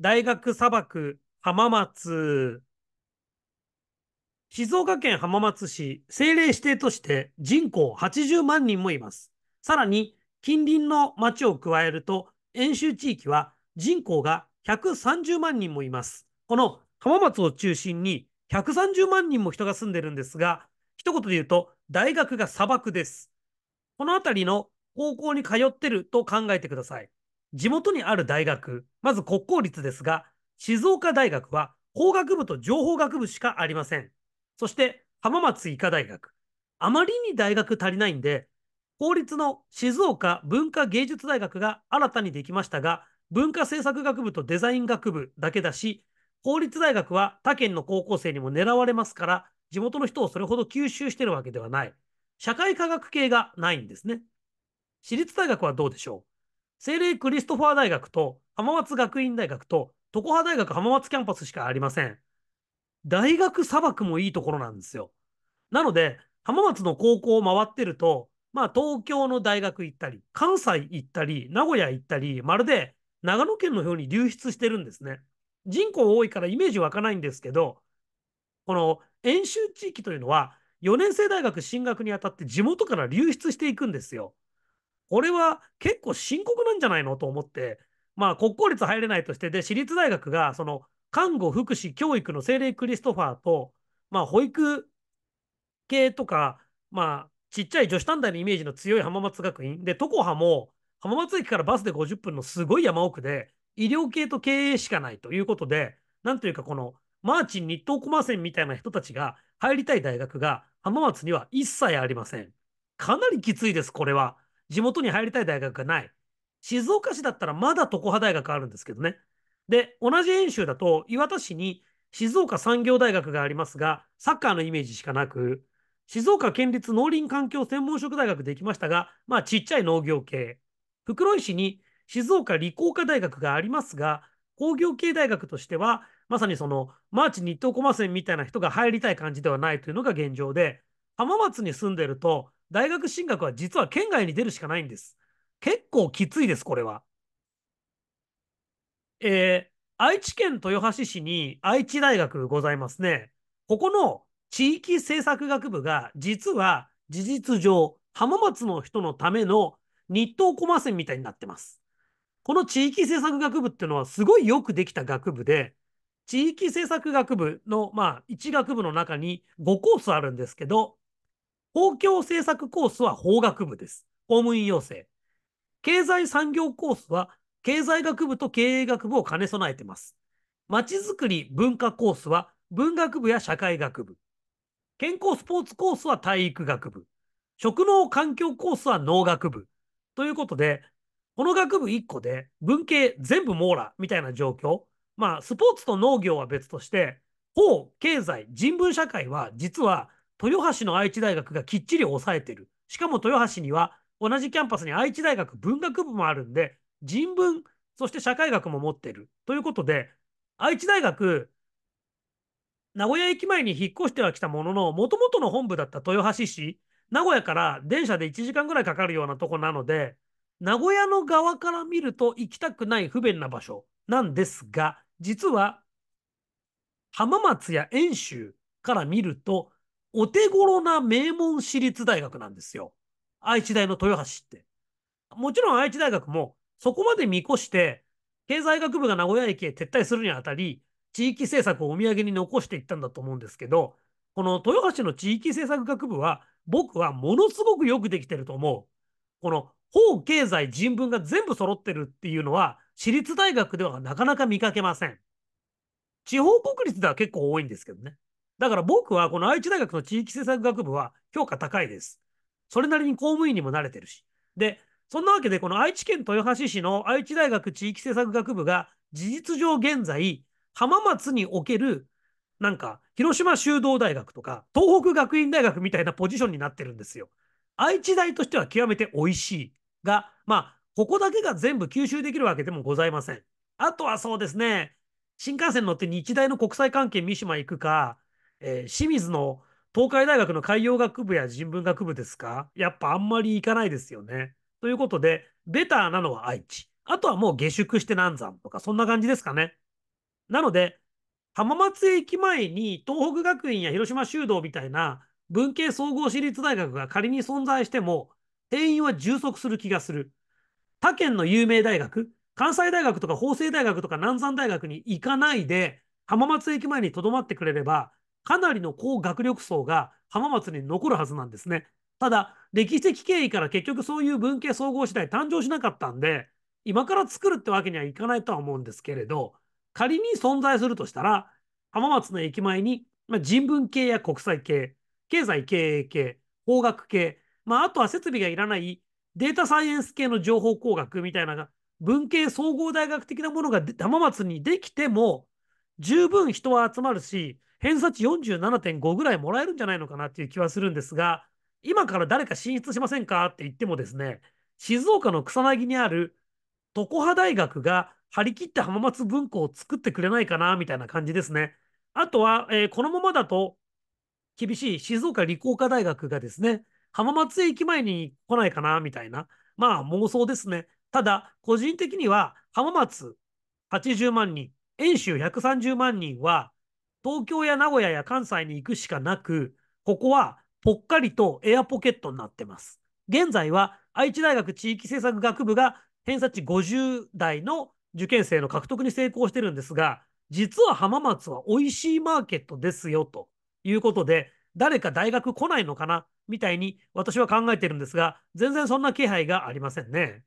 大学砂漠、浜松、静岡県浜松市、政令指定として人口80万人もいます。さらに、近隣の町を加えると、演習地域は人口が130万人もいます。この浜松を中心に130万人も人が住んでるんですが、一言で言うと、大学が砂漠です。この辺りの高校に通ってると考えてください。地元にある大学、まず国公立ですが、静岡大学は法学部と情報学部しかありません。そして浜松医科大学。あまりに大学足りないんで、公立の静岡文化芸術大学が新たにできましたが、文化政策学部とデザイン学部だけだし、公立大学は他県の高校生にも狙われますから、地元の人をそれほど吸収してるわけではない。社会科学系がないんですね。私立大学はどうでしょう聖霊クリストファー大学と浜松学院大学と常葉大学浜松キャンパスしかありません。大学砂漠もいいところなんですよ。なので、浜松の高校を回ってると、まあ東京の大学行ったり、関西行ったり、名古屋行ったり、まるで長野県のように流出してるんですね。人口多いからイメージ湧かないんですけど、この演習地域というのは、4年生大学進学にあたって地元から流出していくんですよ。これは結構深刻なんじゃないのと思って、まあ、国公立入れないとして、で、私立大学が、その、看護、福祉、教育の精霊クリストファーと、まあ、保育系とか、まあ、ちっちゃい女子短大のイメージの強い浜松学院で、常葉も浜松駅からバスで50分のすごい山奥で、医療系と経営しかないということで、なんというかこのマーチン日東駒線みたいな人たちが入りたい大学が浜松には一切ありません。かなりきついです、これは。地元に入りたい大学がない。静岡市だったらまだ常葉大学あるんですけどね。で、同じ演習だと磐田市に静岡産業大学がありますが、サッカーのイメージしかなく、静岡県立農林環境専門職大学できましたが、まあちっちゃい農業系。袋井市に静岡理工科大学がありますが、工業系大学としては、まさにそのマーチ日東コマ線みたいな人が入りたい感じではないというのが現状で、浜松に住んでると、大学進学は実は県外に出るしかないんです。結構きついです、これは。えー、愛知県豊橋市に愛知大学ございますね。ここの地域政策学部が実は事実上浜松の人のための日東駒線みたいになってます。この地域政策学部っていうのはすごいよくできた学部で、地域政策学部の、まあ、1学部の中に5コースあるんですけど、公共政策コースは法学部です。公務員養成。経済産業コースは経済学部と経営学部を兼ね備えてます。まちづくり文化コースは文学部や社会学部。健康スポーツコースは体育学部。職能環境コースは農学部。ということで、この学部1個で文系全部網羅みたいな状況。まあ、スポーツと農業は別として、法、経済、人文社会は実は豊橋の愛知大学がきっちり抑えてる。しかも豊橋には同じキャンパスに愛知大学文学部もあるんで、人文、そして社会学も持ってる。ということで、愛知大学、名古屋駅前に引っ越してはきたものの、もともとの本部だった豊橋市、名古屋から電車で1時間ぐらいかかるようなとこなので、名古屋の側から見ると行きたくない不便な場所なんですが、実は浜松や遠州から見るとお手頃な名門私立大学なんですよ。愛知大の豊橋って。もちろん愛知大学もそこまで見越して、経済学部が名古屋駅へ撤退するにあたり、地域政策をお土産に残していったんだと思うんですけど、この豊橋の地域政策学部は、僕はものすごくよくできてると思う。この法、経済、人文が全部揃ってるっていうのは、私立大学ではなかなか見かけません。地方国立では結構多いんですけどね。だから僕はこの愛知大学の地域政策学部は評価高いです。それなりに公務員にも慣れてるし。で、そんなわけでこの愛知県豊橋市の愛知大学地域政策学部が事実上現在、浜松におけるなんか広島修道大学とか東北学院大学みたいなポジションになってるんですよ。愛知大としては極めて美味しいが、まあ、ここだけが全部吸収できるわけでもございません。あとはそうですね、新幹線乗って日大の国際関係三島行くか、えー、清水の東海大学の海洋学部や人文学部ですかやっぱあんまり行かないですよね。ということで、ベターなのは愛知。あとはもう下宿して南山とか、そんな感じですかね。なので、浜松駅前に東北学院や広島修道みたいな文系総合私立大学が仮に存在しても、定員は充足する気がする。他県の有名大学、関西大学とか法政大学とか南山大学に行かないで、浜松駅前にとどまってくれれば、かなりの高学力層が浜松に残るはずなんですね。ただ、歴史的経緯から結局そういう文系総合次第誕生しなかったんで、今から作るってわけにはいかないとは思うんですけれど、仮に存在するとしたら、浜松の駅前に、まあ、人文系や国際系、経済経営系、法学系、まあ、あとは設備がいらないデータサイエンス系の情報工学みたいな文系総合大学的なものが浜松にできても十分人は集まるし、偏差値47.5ぐらいもらえるんじゃないのかなっていう気はするんですが、今から誰か進出しませんかって言ってもですね、静岡の草薙にある常葉大学が張り切って浜松文庫を作ってくれないかなみたいな感じですね。あとは、えー、このままだと厳しい静岡理工科大学がですね、浜松駅前に来ないかなみたいな、まあ妄想ですね。ただ、個人的には浜松80万人、遠州130万人は、東京や名古屋や関西に行くしかなく、ここはぽっかりとエアポケットになってます。現在は愛知大学地域政策学部が偏差値50代の受験生の獲得に成功してるんですが、実は浜松は美味しいマーケットですよということで、誰か大学来ないのかなみたいに私は考えてるんですが、全然そんな気配がありませんね。